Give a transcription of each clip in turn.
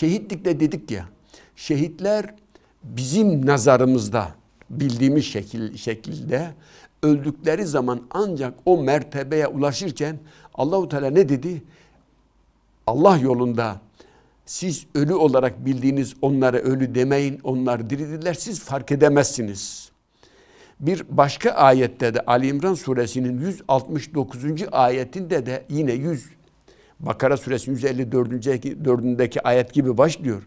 Şehitlik dedik ya. Şehitler bizim nazarımızda bildiğimiz şekil, şekilde öldükleri zaman ancak o mertebeye ulaşırken Allahu Teala ne dedi? Allah yolunda siz ölü olarak bildiğiniz onlara ölü demeyin. Onlar diridirler. Siz fark edemezsiniz. Bir başka ayette de Ali İmran suresinin 169. ayetinde de yine 100 Bakara suresi 154. 4. ayet gibi başlıyor.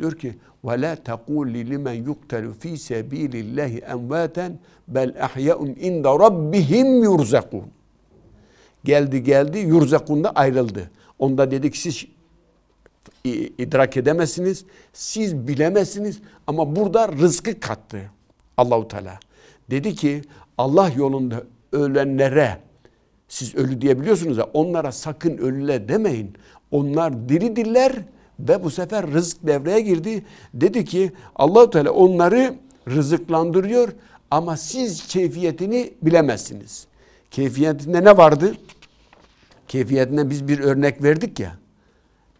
Diyor ki وَلَا تَقُولِ لِمَنْ يُقْتَلُ ف۪ي سَب۪يلِ اللّٰهِ اَمْوَاتًا بَلْ اَحْيَاُمْ اِنْدَ رَبِّهِمْ يُرْزَقُونَ Geldi geldi yurzakunda ayrıldı. Onda dedik siz idrak edemezsiniz, siz bilemezsiniz ama burada rızkı kattı Allahu Teala. Dedi ki Allah yolunda ölenlere siz ölü diyebiliyorsunuz ya onlara sakın ölüle demeyin. Onlar diri diller ve bu sefer rızık devreye girdi. Dedi ki Allahu Teala onları rızıklandırıyor ama siz keyfiyetini bilemezsiniz. Keyfiyetinde ne vardı? Keyfiyetinde biz bir örnek verdik ya.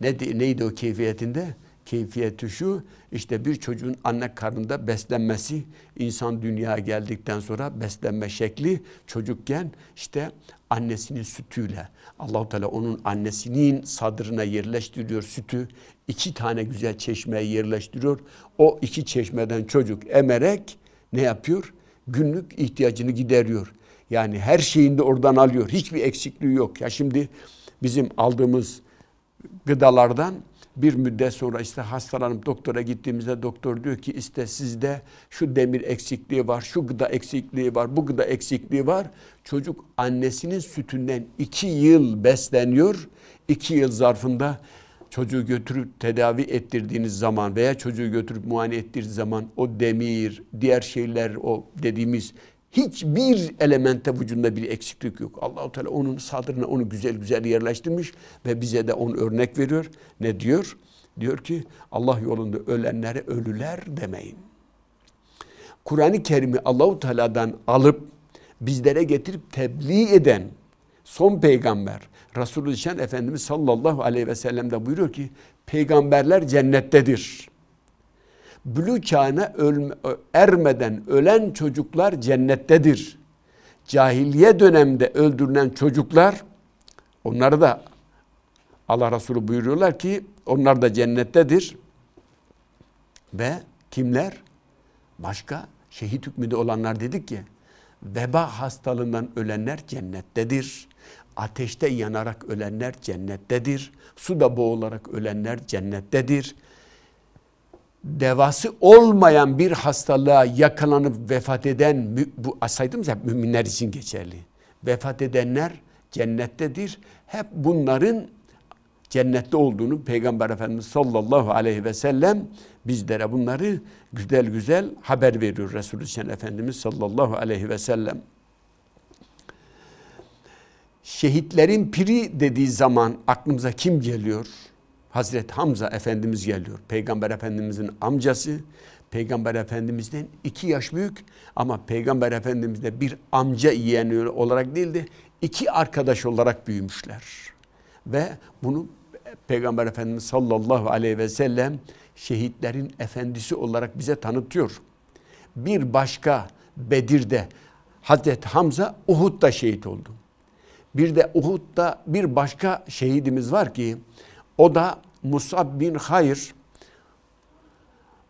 Ne neydi o keyfiyetinde? Keyfiyeti şu işte bir çocuğun anne karnında beslenmesi insan dünyaya geldikten sonra beslenme şekli çocukken işte annesinin sütüyle Allahu Teala onun annesinin sadrına yerleştiriyor sütü. iki tane güzel çeşmeye yerleştiriyor. O iki çeşmeden çocuk emerek ne yapıyor? Günlük ihtiyacını gideriyor. Yani her şeyini de oradan alıyor. Hiçbir eksikliği yok. Ya şimdi bizim aldığımız gıdalardan bir müddet sonra işte hastalanıp doktora gittiğimizde doktor diyor ki işte sizde şu demir eksikliği var, şu gıda eksikliği var, bu gıda eksikliği var. Çocuk annesinin sütünden iki yıl besleniyor. İki yıl zarfında çocuğu götürüp tedavi ettirdiğiniz zaman veya çocuğu götürüp muayene ettirdiğiniz zaman o demir, diğer şeyler o dediğimiz hiçbir elemente vücudunda bir eksiklik yok. Allahu Teala onun sadrına onu güzel güzel yerleştirmiş ve bize de onu örnek veriyor. Ne diyor? Diyor ki Allah yolunda ölenlere ölüler demeyin. Kur'an-ı Kerim'i Allahu Teala'dan alıp bizlere getirip tebliğ eden son peygamber Resulü Şen Efendimiz sallallahu aleyhi ve sellem de buyuruyor ki peygamberler cennettedir. Bülü çağına ölme, ermeden ölen çocuklar cennettedir. Cahiliye dönemde öldürülen çocuklar onları da Allah Resulü buyuruyorlar ki onlar da cennettedir. Ve kimler? Başka şehit hükmünde olanlar dedik ki veba hastalığından ölenler cennettedir. Ateşte yanarak ölenler cennettedir. Suda boğularak ölenler cennettedir devası olmayan bir hastalığa yakalanıp vefat eden bu saydığımız hep müminler için geçerli. Vefat edenler cennettedir. Hep bunların cennette olduğunu Peygamber Efendimiz sallallahu aleyhi ve sellem bizlere bunları güzel güzel haber veriyor Resulü Sen Efendimiz sallallahu aleyhi ve sellem. Şehitlerin piri dediği zaman aklımıza kim geliyor? Hazreti Hamza Efendimiz geliyor. Peygamber Efendimizin amcası. Peygamber Efendimiz'den iki yaş büyük ama Peygamber Efendimiz'de bir amca yeğeni olarak değildi, iki arkadaş olarak büyümüşler. Ve bunu Peygamber Efendimiz sallallahu aleyhi ve sellem şehitlerin efendisi olarak bize tanıtıyor. Bir başka Bedir'de Hazreti Hamza Uhud'da şehit oldu. Bir de Uhud'da bir başka şehidimiz var ki o da Musab bin Hayr,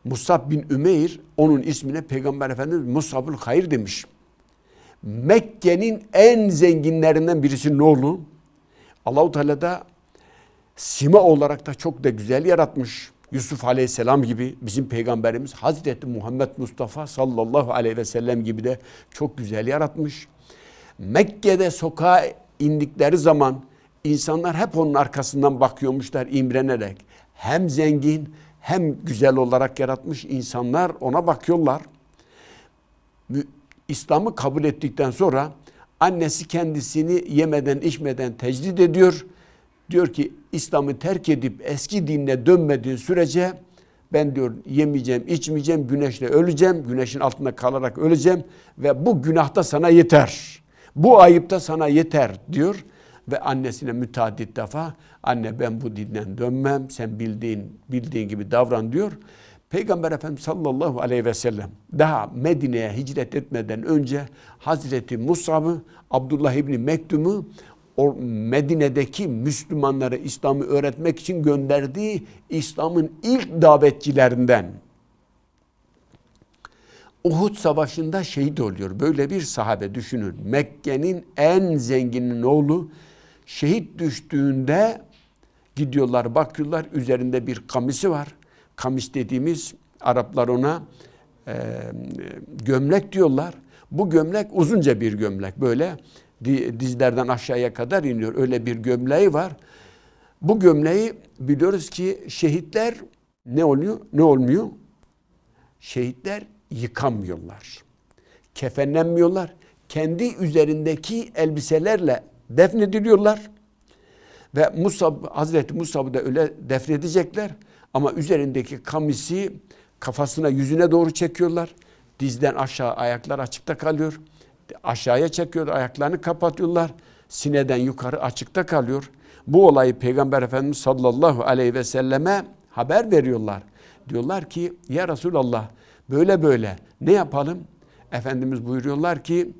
Musab bin Ümeyr onun ismine Peygamber Efendimiz Musab'ın Hayr demiş. Mekke'nin en zenginlerinden birisinin oğlu. Allahu Teala da sima olarak da çok da güzel yaratmış. Yusuf Aleyhisselam gibi bizim peygamberimiz Hazreti Muhammed Mustafa sallallahu aleyhi ve sellem gibi de çok güzel yaratmış. Mekke'de sokağa indikleri zaman İnsanlar hep onun arkasından bakıyormuşlar imrenerek. Hem zengin hem güzel olarak yaratmış insanlar ona bakıyorlar. İslam'ı kabul ettikten sonra annesi kendisini yemeden içmeden tecdit ediyor. Diyor ki İslam'ı terk edip eski dinle dönmediğin sürece ben diyor yemeyeceğim, içmeyeceğim, güneşle öleceğim, güneşin altında kalarak öleceğim ve bu günahta sana yeter. Bu ayıpta sana yeter diyor ve annesine müteaddit defa anne ben bu dinden dönmem sen bildiğin bildiğin gibi davran diyor. Peygamber Efendimiz sallallahu aleyhi ve sellem daha Medine'ye hicret etmeden önce Hazreti Musab'ı Abdullah İbni Mektum'u o Medine'deki Müslümanlara İslam'ı öğretmek için gönderdiği İslam'ın ilk davetçilerinden. Uhud Savaşı'nda şehit oluyor. Böyle bir sahabe düşünün. Mekke'nin en zenginin oğlu şehit düştüğünde gidiyorlar bakıyorlar üzerinde bir kamisi var. Kamis dediğimiz Araplar ona e, e, gömlek diyorlar. Bu gömlek uzunca bir gömlek böyle dizlerden aşağıya kadar iniyor. Öyle bir gömleği var. Bu gömleği biliyoruz ki şehitler ne oluyor? Ne olmuyor? Şehitler yıkamıyorlar. Kefenlenmiyorlar. Kendi üzerindeki elbiselerle defnediliyorlar. Ve Musab, Hazreti Musab'ı da öyle defnedecekler. Ama üzerindeki kamisi kafasına yüzüne doğru çekiyorlar. Dizden aşağı ayaklar açıkta kalıyor. Aşağıya çekiyor, ayaklarını kapatıyorlar. Sineden yukarı açıkta kalıyor. Bu olayı Peygamber Efendimiz sallallahu aleyhi ve selleme haber veriyorlar. Diyorlar ki ya Resulallah böyle böyle ne yapalım? Efendimiz buyuruyorlar ki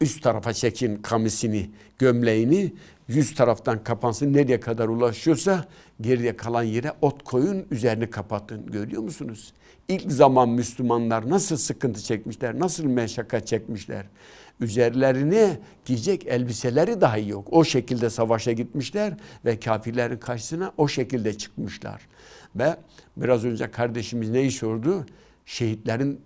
üst tarafa çekin kamisini, gömleğini, yüz taraftan kapansın nereye kadar ulaşıyorsa geriye kalan yere ot koyun, üzerini kapatın. Görüyor musunuz? İlk zaman Müslümanlar nasıl sıkıntı çekmişler, nasıl meşakkat çekmişler. Üzerlerine giyecek elbiseleri dahi yok. O şekilde savaşa gitmişler ve kafirlerin karşısına o şekilde çıkmışlar. Ve biraz önce kardeşimiz neyi sordu? Şehitlerin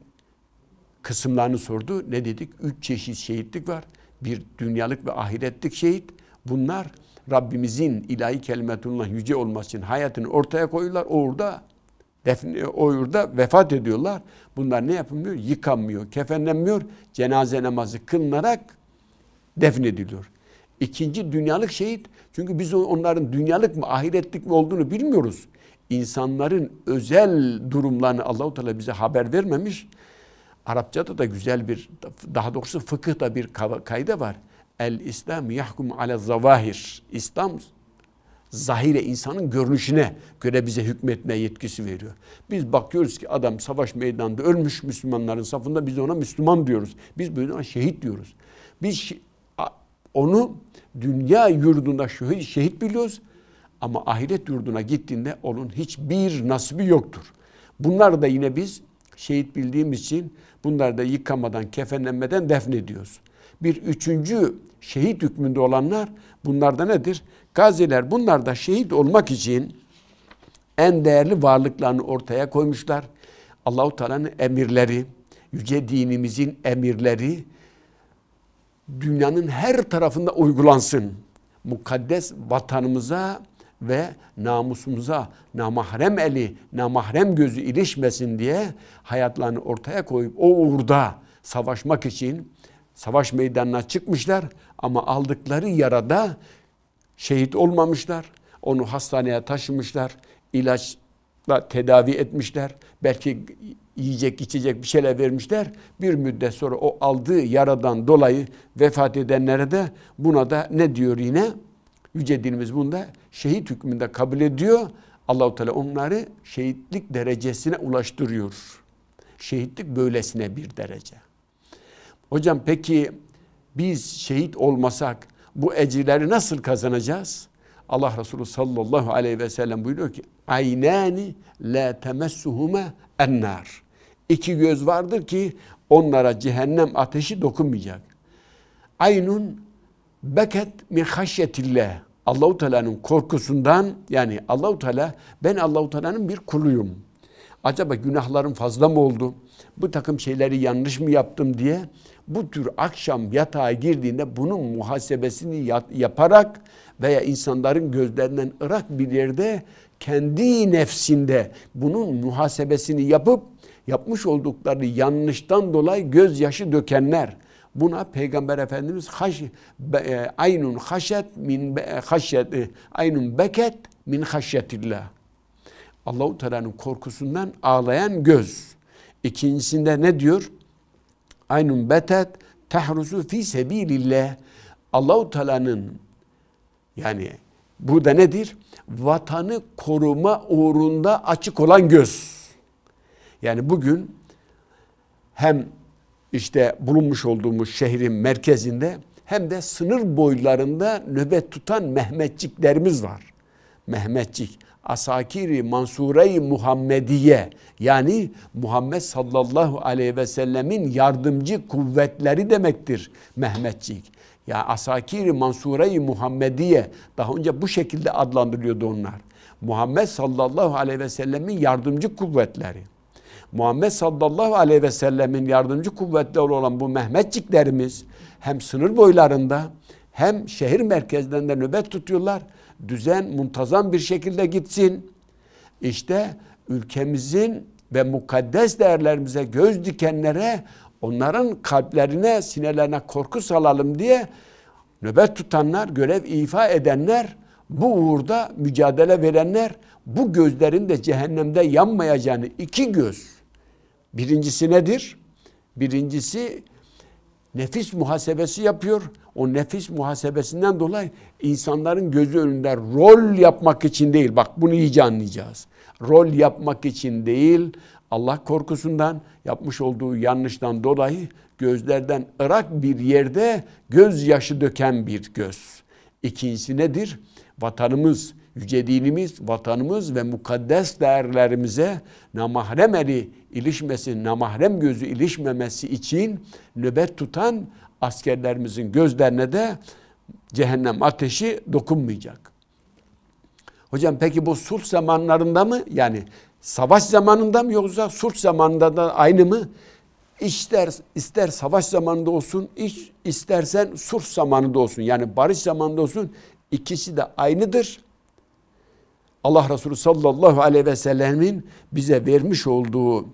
kısımlarını sordu. Ne dedik? Üç çeşit şehitlik var. Bir dünyalık ve ahiretlik şehit. Bunlar Rabbimizin ilahi kelimetullah yüce olması için hayatını ortaya koyuyorlar. Orada defne, orada vefat ediyorlar. Bunlar ne yapılmıyor? Yıkanmıyor, kefenlenmiyor. Cenaze namazı kılınarak defnediliyor. İkinci dünyalık şehit. Çünkü biz onların dünyalık mı ahiretlik mi olduğunu bilmiyoruz. İnsanların özel durumlarını Allahu Teala bize haber vermemiş. Arapçada da güzel bir, daha doğrusu fıkıhta bir kayda var. El İslam yahkum ala zavahir. İslam zahire insanın görünüşüne göre bize hükmetme yetkisi veriyor. Biz bakıyoruz ki adam savaş meydanında ölmüş Müslümanların safında biz ona Müslüman diyoruz. Biz böyle şehit diyoruz. Biz onu dünya yurdunda şehit, şehit biliyoruz ama ahiret yurduna gittiğinde onun hiçbir nasibi yoktur. Bunlar da yine biz şehit bildiğimiz için Bunları da yıkamadan, kefenlenmeden defnediyoruz. Bir üçüncü şehit hükmünde olanlar bunlarda nedir? Gaziler bunlar da şehit olmak için en değerli varlıklarını ortaya koymuşlar. Allahu Teala'nın emirleri, yüce dinimizin emirleri dünyanın her tarafında uygulansın. Mukaddes vatanımıza ve namusumuza namahrem eli, namahrem gözü ilişmesin diye hayatlarını ortaya koyup o uğurda savaşmak için savaş meydanına çıkmışlar ama aldıkları yarada şehit olmamışlar. Onu hastaneye taşımışlar, ilaçla tedavi etmişler. Belki yiyecek içecek bir şeyler vermişler. Bir müddet sonra o aldığı yaradan dolayı vefat edenlere de buna da ne diyor yine? Yüce dinimiz bunda şehit hükmünde kabul ediyor. Allahu Teala onları şehitlik derecesine ulaştırıyor. Şehitlik böylesine bir derece. Hocam peki biz şehit olmasak bu ecirleri nasıl kazanacağız? Allah Resulü sallallahu aleyhi ve sellem buyuruyor ki aynani la temessuhuma ennar. İki göz vardır ki onlara cehennem ateşi dokunmayacak. Aynun Beket min haşyetillah. Allahu Teala'nın korkusundan yani Allahu Teala ben Allahu Teala'nın bir kuluyum. Acaba günahlarım fazla mı oldu? Bu takım şeyleri yanlış mı yaptım diye bu tür akşam yatağa girdiğinde bunun muhasebesini yaparak veya insanların gözlerinden ırak bir yerde kendi nefsinde bunun muhasebesini yapıp yapmış oldukları yanlıştan dolayı gözyaşı dökenler Buna Peygamber Efendimiz haş, be, e, aynun haşet min be, e, haşet e, aynun beket min haşyetillah. Allahu Teala'nın korkusundan ağlayan göz. İkincisinde ne diyor? Aynun betet tahrusu fi sebilillah. Allahu Teala'nın yani burada nedir? Vatanı koruma uğrunda açık olan göz. Yani bugün hem işte bulunmuş olduğumuz şehrin merkezinde hem de sınır boylarında nöbet tutan Mehmetçiklerimiz var. Mehmetçik, Asakiri Mansure-i Muhammediye yani Muhammed sallallahu aleyhi ve sellemin yardımcı kuvvetleri demektir Mehmetçik. Ya yani Asakiri Mansure-i Muhammediye daha önce bu şekilde adlandırılıyordu onlar. Muhammed sallallahu aleyhi ve sellemin yardımcı kuvvetleri. Muhammed sallallahu aleyhi ve sellemin yardımcı kuvvetleri olan bu Mehmetçiklerimiz hem sınır boylarında hem şehir merkezlerinde nöbet tutuyorlar. Düzen muntazam bir şekilde gitsin. İşte ülkemizin ve mukaddes değerlerimize göz dikenlere onların kalplerine sinelerine korku salalım diye nöbet tutanlar, görev ifa edenler, bu uğurda mücadele verenler bu gözlerin de cehennemde yanmayacağını iki göz Birincisi nedir? Birincisi nefis muhasebesi yapıyor. O nefis muhasebesinden dolayı insanların gözü önünde rol yapmak için değil. Bak bunu iyice anlayacağız. Rol yapmak için değil. Allah korkusundan yapmış olduğu yanlıştan dolayı gözlerden ırak bir yerde gözyaşı döken bir göz. İkincisi nedir? Vatanımız, yüce dinimiz, vatanımız ve mukaddes değerlerimize namahrem eli ilişmesi, namahrem gözü ilişmemesi için nöbet tutan askerlerimizin gözlerine de cehennem ateşi dokunmayacak. Hocam peki bu sulh zamanlarında mı? Yani savaş zamanında mı yoksa sulh zamanında da aynı mı? İster, ister savaş zamanında olsun, istersen sulh zamanında olsun. Yani barış zamanında olsun. ikisi de aynıdır. Allah Resulü sallallahu aleyhi ve sellemin bize vermiş olduğu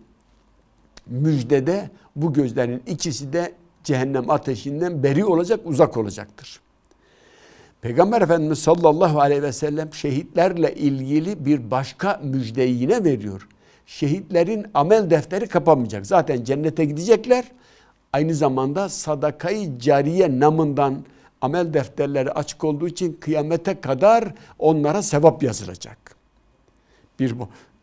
müjdede bu gözlerin ikisi de cehennem ateşinden beri olacak, uzak olacaktır. Peygamber Efendimiz sallallahu aleyhi ve sellem şehitlerle ilgili bir başka müjdeyi yine veriyor. Şehitlerin amel defteri kapanmayacak. Zaten cennete gidecekler. Aynı zamanda sadakayı cariye namından amel defterleri açık olduğu için kıyamete kadar onlara sevap yazılacak. Bir,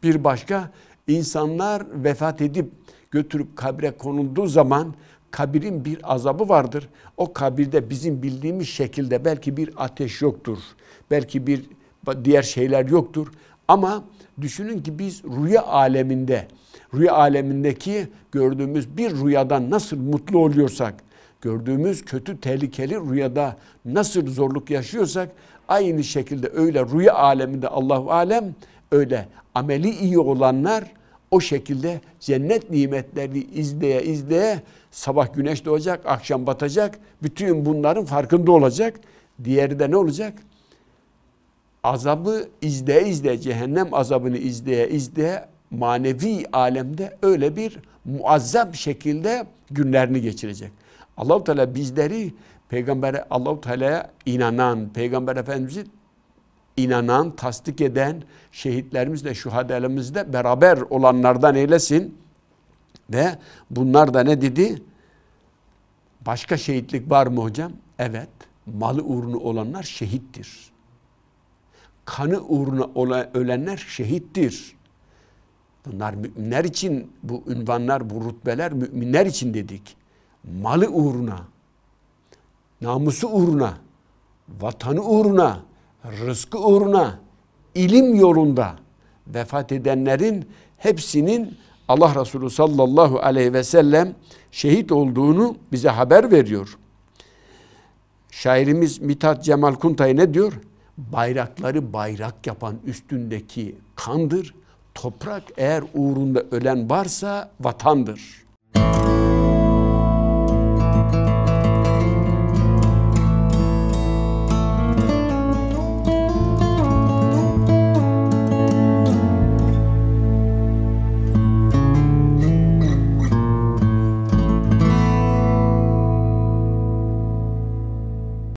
bir başka insanlar vefat edip götürüp kabre konulduğu zaman kabirin bir azabı vardır. O kabirde bizim bildiğimiz şekilde belki bir ateş yoktur. Belki bir diğer şeyler yoktur. Ama düşünün ki biz rüya aleminde, rüya alemindeki gördüğümüz bir rüyadan nasıl mutlu oluyorsak, gördüğümüz kötü tehlikeli rüyada nasıl zorluk yaşıyorsak aynı şekilde öyle rüya aleminde Allahu alem öyle ameli iyi olanlar o şekilde cennet nimetlerini izleye izleye sabah güneş doğacak, akşam batacak. Bütün bunların farkında olacak. Diğeri de ne olacak? Azabı izleye izleye, cehennem azabını izleye izleye manevi alemde öyle bir muazzam şekilde günlerini geçirecek. Allahu Teala bizleri Peygamber'e Allahu Teala'ya inanan, Peygamber Efendimiz'i inanan, tasdik eden şehitlerimizle, şuhadalarımızla beraber olanlardan eylesin. Ve bunlar da ne dedi? Başka şehitlik var mı hocam? Evet. Malı uğruna olanlar şehittir. Kanı uğruna ölenler şehittir. Bunlar müminler için bu ünvanlar, bu rütbeler müminler için dedik malı uğruna, namusu uğruna, vatanı uğruna, rızkı uğruna, ilim yolunda vefat edenlerin hepsinin Allah Resulü sallallahu aleyhi ve sellem şehit olduğunu bize haber veriyor. Şairimiz Mithat Cemal Kuntay ne diyor? Bayrakları bayrak yapan üstündeki kandır. Toprak eğer uğrunda ölen varsa vatandır.''